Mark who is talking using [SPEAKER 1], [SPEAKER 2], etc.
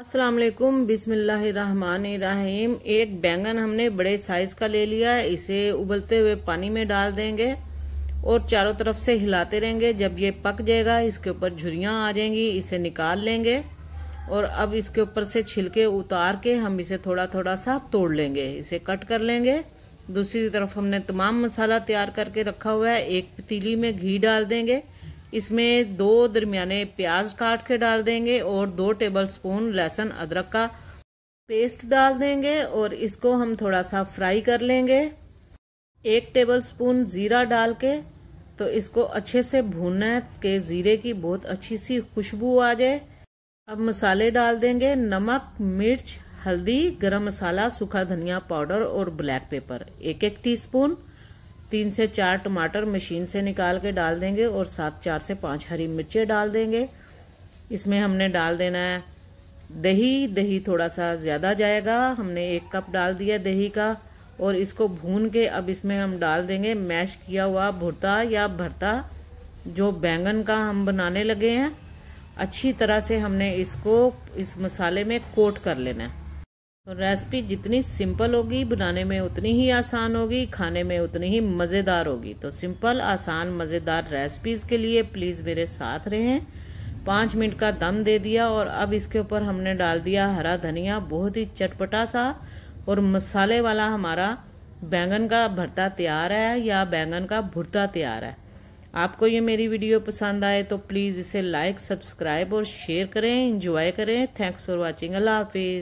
[SPEAKER 1] असलम बिसमीम एक बैंगन हमने बड़े साइज़ का ले लिया है इसे उबलते हुए पानी में डाल देंगे और चारों तरफ से हिलाते रहेंगे जब ये पक जाएगा इसके ऊपर झुरियाँ आ जाएंगी इसे निकाल लेंगे और अब इसके ऊपर से छिलके उतार के हम इसे थोड़ा थोड़ा सा तोड़ लेंगे इसे कट कर लेंगे दूसरी तरफ हमने तमाम मसाला तैयार करके रखा हुआ है एक पतीली में घी डाल देंगे इसमें दो दरमियाने प्याज काट के डाल देंगे और दो टेबल स्पून लहसुन अदरक का पेस्ट डाल देंगे और इसको हम थोड़ा सा फ्राई कर लेंगे एक टेबल स्पून ज़ीरा डाल के तो इसको अच्छे से भूनना है कि ज़ीरे की बहुत अच्छी सी खुशबू आ जाए अब मसाले डाल देंगे नमक मिर्च हल्दी गरम मसाला सूखा धनिया पाउडर और ब्लैक पेपर एक एक टीस्पून तीन से चार टमाटर मशीन से निकाल के डाल देंगे और सात चार से पाँच हरी मिर्चें डाल देंगे इसमें हमने डाल देना है दही दही थोड़ा सा ज़्यादा जाएगा हमने एक कप डाल दिया दही का और इसको भून के अब इसमें हम डाल देंगे मैश किया हुआ भुरता या भरता जो बैंगन का हम बनाने लगे हैं अच्छी तरह से हमने इसको इस मसाले में कोट कर लेना है तो रेसिपी जितनी सिंपल होगी बनाने में उतनी ही आसान होगी खाने में उतनी ही मज़ेदार होगी तो सिंपल आसान मज़ेदार रेसिपीज़ के लिए प्लीज़ मेरे साथ रहें पाँच मिनट का दम दे दिया और अब इसके ऊपर हमने डाल दिया हरा धनिया बहुत ही चटपटा सा और मसाले वाला हमारा बैंगन का भरता तैयार है या बैंगन का भुरता तैयार है आपको ये मेरी वीडियो पसंद आए तो प्लीज़ इसे लाइक सब्सक्राइब और शेयर करें इंजॉय करें थैंक्स फॉर वॉचिंग अल्लाह हाफिज़